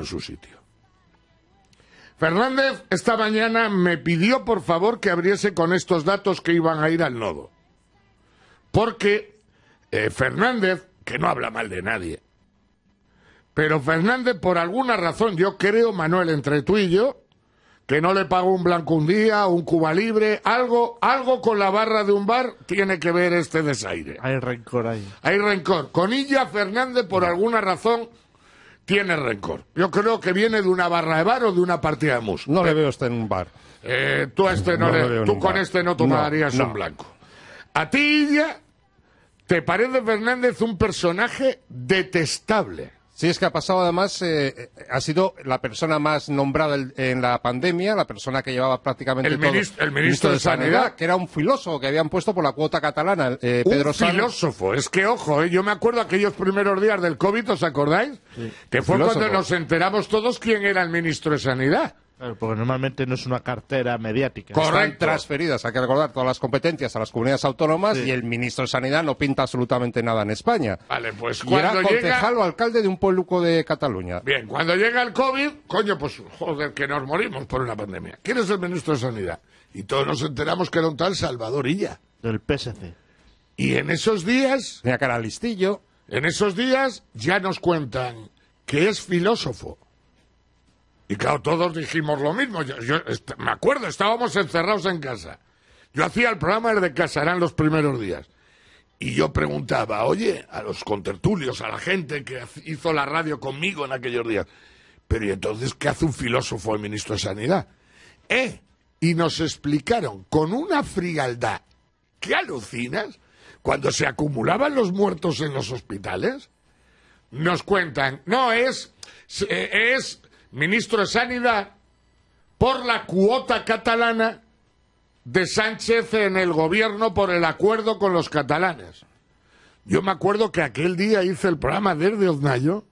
en su sitio. Fernández esta mañana me pidió por favor que abriese con estos datos que iban a ir al nodo. Porque eh, Fernández, que no habla mal de nadie, pero Fernández por alguna razón, yo creo, Manuel, entre tú y yo, que no le pagó un blanco un día, un Cuba libre, algo, algo con la barra de un bar tiene que ver este desaire. Hay rencor ahí. Hay rencor. Con ella Fernández, por alguna razón, tiene rencor. Yo creo que viene de una barra de bar o de una partida de mus. No le veo este en un bar. Eh, tú con este no tomarías un blanco. A ti, ya, te parece Fernández un personaje detestable. Sí, es que ha pasado además, eh, eh, ha sido la persona más nombrada en la pandemia, la persona que llevaba prácticamente el todo. Ministro, el ministro, de, Sanidad, que era un filósofo que habían puesto por la cuota catalana, eh, Pedro Sánchez. filósofo, es que ojo, yo me acuerdo aquellos primeros días del COVID, ¿os acordáis? Que fue cuando nos enteramos todos quién era el ministro de Sanidad porque normalmente no es una cartera mediática. Correcto. transferidas, hay que recordar, todas las competencias a las comunidades autónomas y el ministro de Sanidad no pinta absolutamente nada en España. Vale, pues cuando o alcalde de un pueblo de Cataluña. Bien, cuando llega el COVID, coño, pues joder, que nos morimos por una pandemia. ¿Quién es el ministro de Sanidad? Y todos nos enteramos que era un tal Salvadorilla. Del PSC. Y en esos días... Tenía cara listillo. En esos días ya nos cuentan que es filósofo y claro, todos dijimos lo mismo. Yo, me acuerdo, estábamos encerrados en casa. Yo hacía el programa de Casarán los primeros días. Y yo preguntaba, oye, a los contertulios, a la gente que hizo la radio conmigo en aquellos días, pero ¿y entonces qué hace un filósofo el ministro de Sanidad? ¿Eh? Y nos explicaron con una frialdad ¡Qué alucinas, cuando se acumulaban los muertos en los hospitales, nos cuentan, no es, es ministro de Sanidad, por la cuota catalana de Sánchez en el gobierno por el acuerdo con los catalanes. Yo me acuerdo que aquel día hice el programa desde Oznayo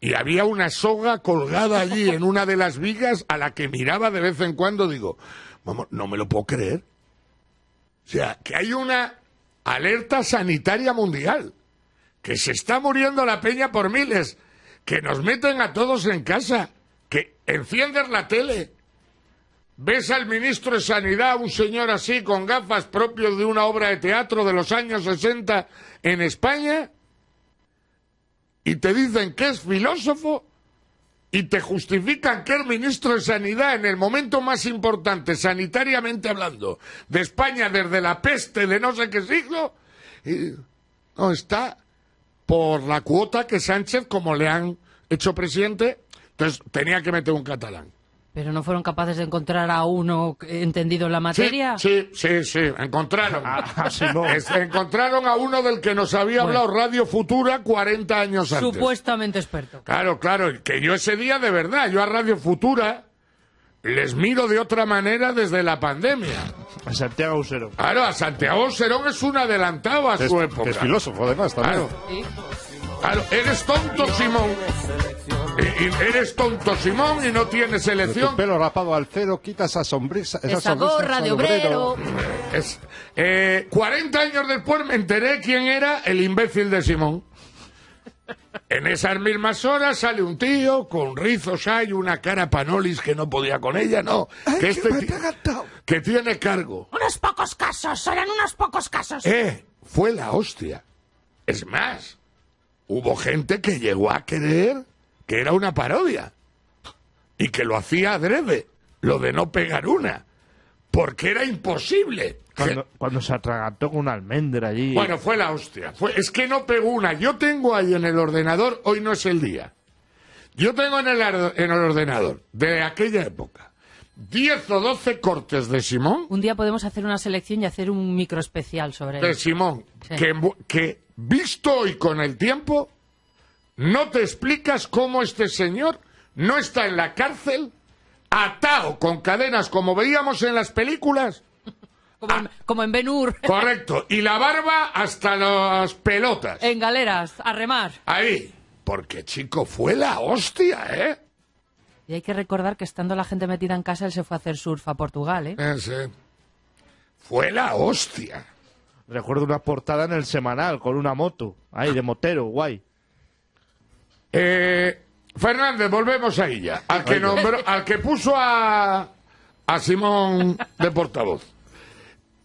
y había una soga colgada allí en una de las vigas a la que miraba de vez en cuando. Digo, vamos, no me lo puedo creer. O sea, que hay una alerta sanitaria mundial, que se está muriendo la peña por miles que nos meten a todos en casa, que encienden la tele. Ves al ministro de Sanidad, un señor así con gafas propio de una obra de teatro de los años 60 en España, y te dicen que es filósofo y te justifican que el ministro de Sanidad, en el momento más importante, sanitariamente hablando, de España desde la peste de no sé qué siglo, no está por la cuota que Sánchez, como le han hecho presidente, entonces tenía que meter un catalán. ¿Pero no fueron capaces de encontrar a uno entendido en la materia? Sí, sí, sí, encontraron. Ah, ah, encontraron a uno del que nos había hablado Radio Futura 40 años antes. Supuestamente experto. Claro, claro, que yo ese día de verdad, yo a Radio Futura les miro de otra manera desde la pandemia. A Santiago Serón. Claro, a Santiago Serón es un adelantado a su época. Es filósofo, además, también. eres tonto, Simón. Eres tonto, Simón, y no tienes elección. Tu pelo rapado al cero, quita esa sombrisa. Esa, gorra de obrero. obrero. 40 eh, años después me enteré quién era el imbécil de Simón. En esas mismas horas sale un tío con rizos hay una cara panolis que no podía con ella, no. que, este que tiene cargo. Unos pocos casos, eran unos pocos casos. Eh, fue la hostia. Es más, hubo gente que llegó a creer que era una parodia y que lo hacía adrede, lo de no pegar una porque era imposible. Cuando, se atragantó con una almendra allí. Bueno, fue la hostia. Fue, es que no pegó una. Yo tengo ahí en el ordenador, hoy no es el día. Yo tengo en el, en el ordenador, de aquella época, 10 o 12 cortes de Simón. Un día podemos hacer una selección y hacer un micro especial sobre De Simón, que, que visto hoy con el tiempo, no te explicas cómo este señor no está en la cárcel atado con cadenas como veíamos en las películas. Como en, ah. como Correcto. Y la barba hasta las pelotas. En galeras, a remar. Ahí. Porque, chico, fue la hostia, ¿eh? Y hay que recordar que estando la gente metida en casa, él se fue a hacer surf a Portugal, ¿eh? eh sí. Fue la hostia. Recuerdo una portada en el semanal con una moto. Ahí, de motero, guay. Eh, Fernández, volvemos a ella. Al que, al que puso a, a Simón de portavoz.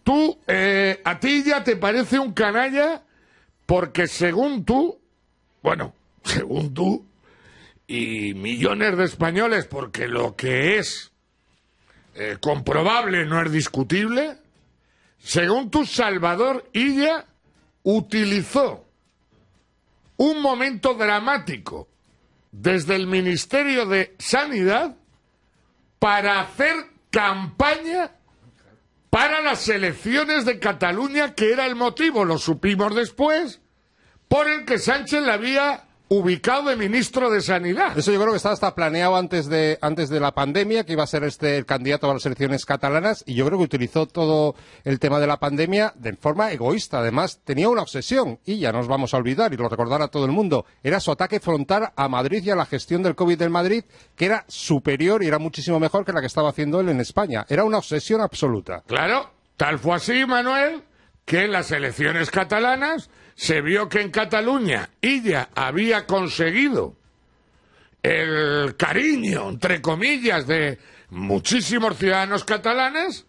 Tú, eh, a ti ya te parece un canalla porque según tú, bueno, según tú y millones de españoles, porque lo que es eh, comprobable no es discutible, según tú, Salvador Illa utilizó un momento dramático desde el Ministerio de Sanidad para hacer campaña para las elecciones de Cataluña, que era el motivo, lo supimos después, por el que Sánchez la había ubicado de ministro de Sanidad. Eso yo creo que estaba hasta planeado antes de, antes de la pandemia, que iba a ser este el candidato a las elecciones catalanas, y yo creo que utilizó todo el tema de la pandemia de forma egoísta. Además, tenía una obsesión, y ya nos vamos a olvidar, y lo recordará todo el mundo, era su ataque frontal a Madrid y a la gestión del COVID del Madrid, que era superior y era muchísimo mejor que la que estaba haciendo él en España. Era una obsesión absoluta. Claro, tal fue así, Manuel, que en las elecciones catalanas se vio que en Cataluña ella había conseguido el cariño, entre comillas, de muchísimos ciudadanos catalanes,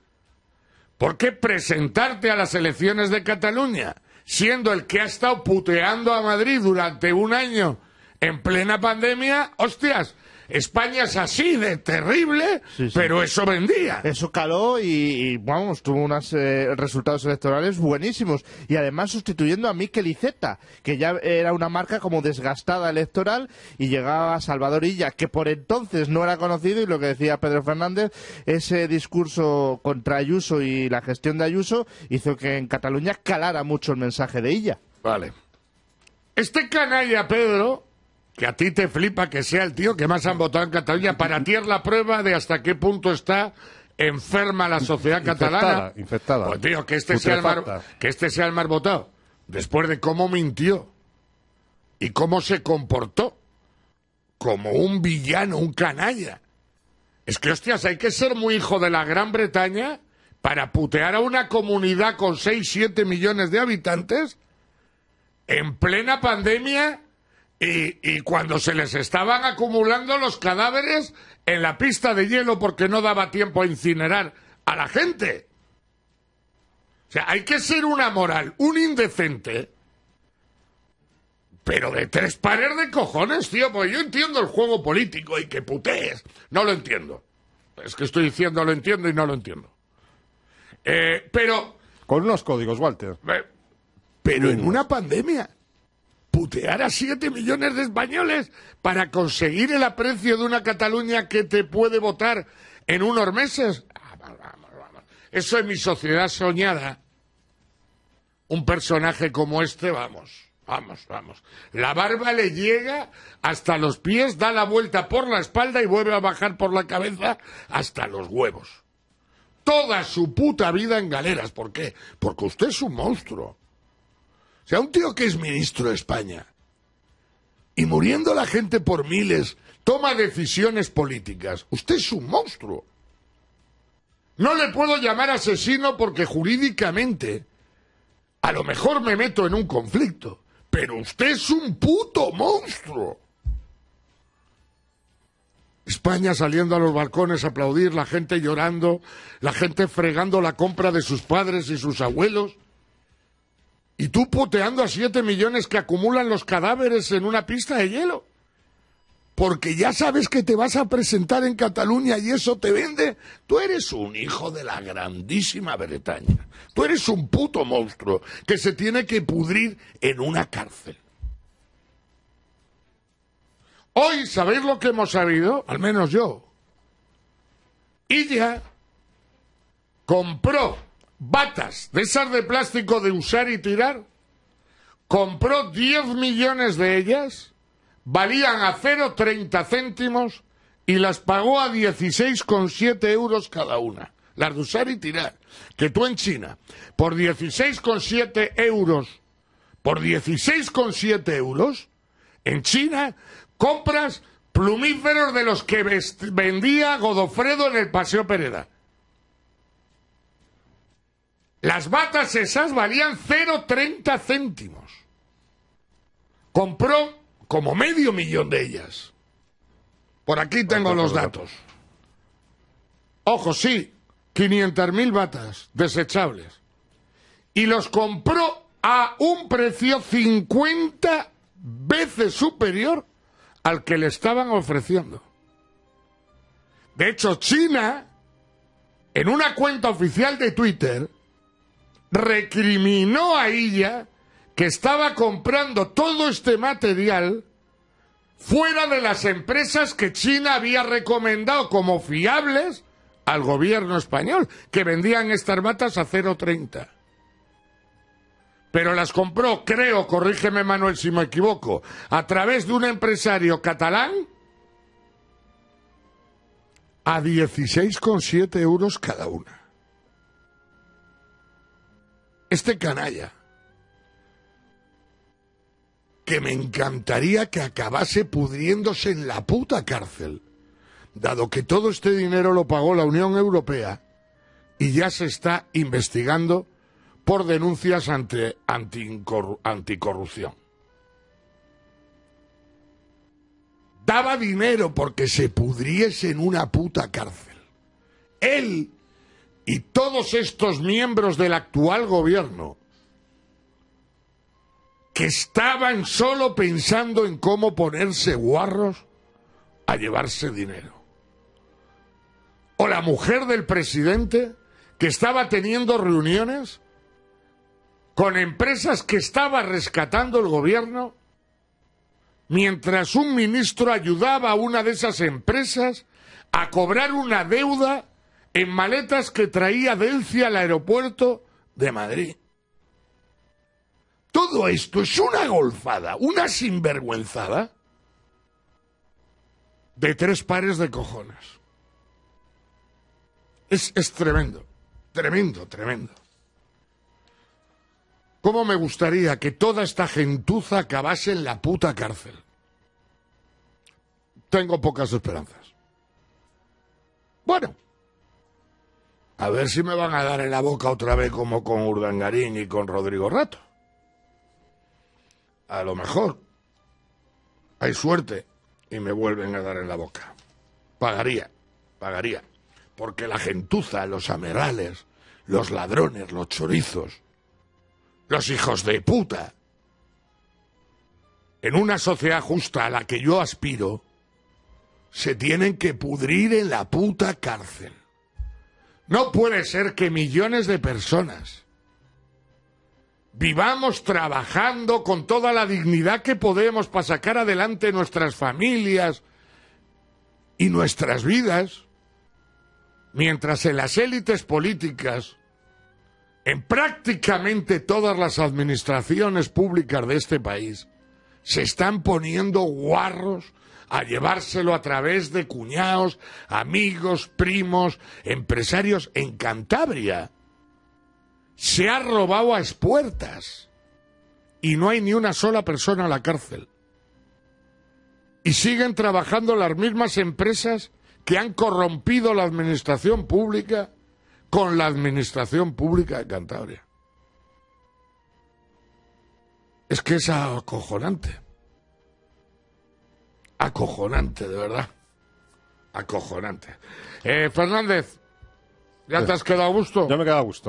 ¿por qué presentarte a las elecciones de Cataluña siendo el que ha estado puteando a Madrid durante un año en plena pandemia, hostias, España es así de terrible, pero eso vendía. Eso caló y, vamos, tuvo unos eh, resultados electorales buenísimos. Y además sustituyendo a Mikel Iceta, que ya era una marca como desgastada electoral, y llegaba Salvador Illa, que por entonces no era conocido, y lo que decía Pedro Fernández, ese discurso contra Ayuso y la gestión de Ayuso hizo que en Cataluña calara mucho el mensaje de Illa. Vale. Este canalla, Pedro, que a ti te flipa que sea el tío que más han votado en Cataluña, para ti es la prueba de hasta qué punto está enferma la sociedad catalana. Infectada, Pues tío, que este, sea el que este sea el más votado. Después de cómo mintió y cómo se comportó como un villano, un canalla. Es que, hostias, hay que ser muy hijo de la Gran Bretaña para putear a una comunidad con 6, 7 millones de habitantes en plena pandemia y, cuando se les estaban acumulando los cadáveres en la pista de hielo porque no daba tiempo a incinerar a la gente. O sea, hay que ser una moral, un indecente, pero de tres pares de cojones, tío, porque yo entiendo el juego político y que putees. No lo entiendo. Es que estoy diciendo lo entiendo y no lo entiendo. Eh, pero... Con unos códigos, Walter. Eh, pero en una pandemia putear a siete millones de españoles para conseguir el aprecio de una Cataluña que te puede votar en unos meses. Ah, Eso es mi sociedad soñada. Un personaje como este, vamos, vamos, vamos. La barba le llega hasta los pies, da la vuelta por la espalda y vuelve a bajar por la cabeza hasta los huevos. Toda su puta vida en galeras. ¿Por qué? Porque usted es un monstruo sea, un tío que es ministro de España y muriendo la gente por miles toma decisiones políticas. Usted es un monstruo. No le puedo llamar asesino porque jurídicamente a lo mejor me meto en un conflicto, pero usted es un puto monstruo. España saliendo a los balcones a aplaudir, la gente llorando, la gente fregando la compra de sus padres y sus abuelos. Y tú puteando a 7 millones que acumulan los cadáveres en una pista de hielo. Porque ya sabes que te vas a presentar en Cataluña y eso te vende. Tú eres un hijo de la grandísima Bretaña. Tú eres un puto monstruo que se tiene que pudrir en una cárcel. Hoy, ¿sabéis lo que hemos sabido? Al menos yo. Ella compró batas de esas de plástico de usar y tirar, compró 10 millones de ellas, valían a 0,30 céntimos y las pagó a 16,7 euros cada una. Las de usar y tirar. Que tú en China, por 16,7 euros, por 16,7 euros, en China compras plumíferos de los que vendía Godofredo en el Paseo Pereda. Las batas esas valían 0,30 céntimos. Compró como medio millón de ellas. Por aquí tengo los datos. Ojo, sí, 500.000 batas desechables. Y los compró a un precio 50 veces superior al que le estaban ofreciendo. De hecho, China, en una cuenta oficial de Twitter, recriminó a ella que estaba comprando todo este material fuera de las empresas que China había recomendado como fiables al gobierno español, que vendían estas matas a 0,30. Pero las compró, creo, corrígeme Manuel si me equivoco, a través de un empresario catalán a 16,7 euros cada una este canalla, que me encantaría que acabase pudriéndose en la puta cárcel, dado que todo este dinero lo pagó la Unión Europea y ya se está investigando por denuncias ante, anticorrupción. Daba dinero porque se pudriese en una puta cárcel. Él y todos estos miembros del actual gobierno que estaban solo pensando en cómo ponerse guarros a llevarse dinero. O la mujer del presidente que estaba teniendo reuniones con empresas que estaba rescatando el gobierno, mientras un ministro ayudaba a una de esas empresas a cobrar una deuda en maletas que traía Delcia al aeropuerto de Madrid. Todo esto es una golfada, una sinvergüenzada de tres pares de cojones. Es, es tremendo, tremendo, tremendo. ¿Cómo me gustaría que toda esta gentuza acabase en la puta cárcel? Tengo pocas esperanzas. Bueno. A ver si me van a dar en la boca otra vez como con Urdangarín y con Rodrigo Rato. A lo mejor hay suerte y me vuelven a dar en la boca. Pagaría, pagaría. Porque la gentuza, los amerales, los ladrones, los chorizos, los hijos de puta, en una sociedad justa a la que yo aspiro, se tienen que pudrir en la puta cárcel. No puede ser que millones de personas vivamos trabajando con toda la dignidad que podemos para sacar adelante nuestras familias y nuestras vidas, mientras en las élites políticas, en prácticamente todas las administraciones públicas de este país, se están poniendo guarros a llevárselo a través de cuñados, amigos, primos, empresarios en Cantabria. Se ha robado a espuertas y no hay ni una sola persona en la cárcel. Y siguen trabajando las mismas empresas que han corrompido la administración pública con la administración pública de Cantabria. Es que es acojonante acojonante, de verdad. Acojonante. Eh, Fernández, ¿ya te has quedado a gusto? Ya me he quedado a gusto.